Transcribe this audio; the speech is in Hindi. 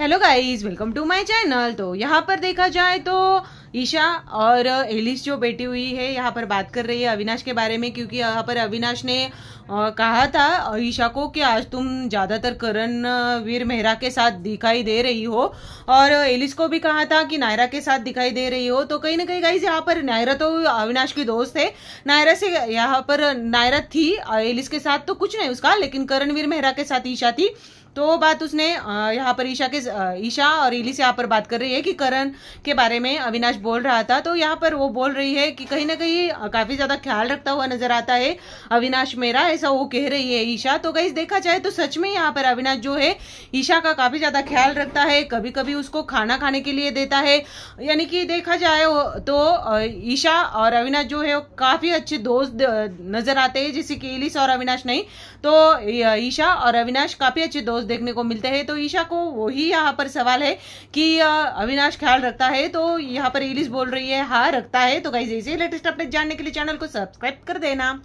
hello guys welcome to my channel तो यहाँ पर देखा जाए तो ईशा और एलिस जो बैठी हुई है यहाँ पर बात कर रही है अविनाश के बारे में क्योंकि यहाँ पर अविनाश ने कहा था ईशा को कि आज तुम ज़्यादातर करण वीर मेहरा के साथ दिखाई दे रही हो और एलिस को भी कहा था कि नायरा के साथ दिखाई दे रही हो तो कहीं ना कहीं गाइज यहाँ पर नायरा तो अविनाश की दोस्त है नायरा से यहाँ पर नायरा थी एलिस के साथ तो कुछ नहीं उसका लेकिन करणवीर मेहरा के साथ ईशा थी तो बात उसने यहाँ पर ईशा के ईशा और एलिस यहाँ पर बात कर रही है कि करण के बारे में अविनाश बोल रहा था तो यहाँ पर वो बोल रही है कि कहीं ना कहीं काफ़ी ज़्यादा ख्याल रखता हुआ नजर आता है अविनाश मेरा ऐसा वो कह रही है ईशा तो कहीं देखा जाए तो सच में यहाँ पर अविनाश जो है ईशा का काफ़ी ज़्यादा ख्याल रखता है कभी कभी उसको खाना खाने के लिए देता है यानी कि देखा जाए तो ईशा और अविनाश जो है काफ़ी अच्छे दोस्त नज़र आते हैं जैसे कि इलिस और अविनाश नहीं तो ईशा और अविनाश काफ़ी अच्छे दोस्त देखने को मिलते हैं तो ईशा को वही यहाँ पर सवाल है कि अविनाश ख्याल रखता है तो यहाँ पर पुलिस बोल रही है हाँ रखता है तो गाइज ऐसे लेटेस्ट अपडेट जानने के लिए चैनल को सब्सक्राइब कर देना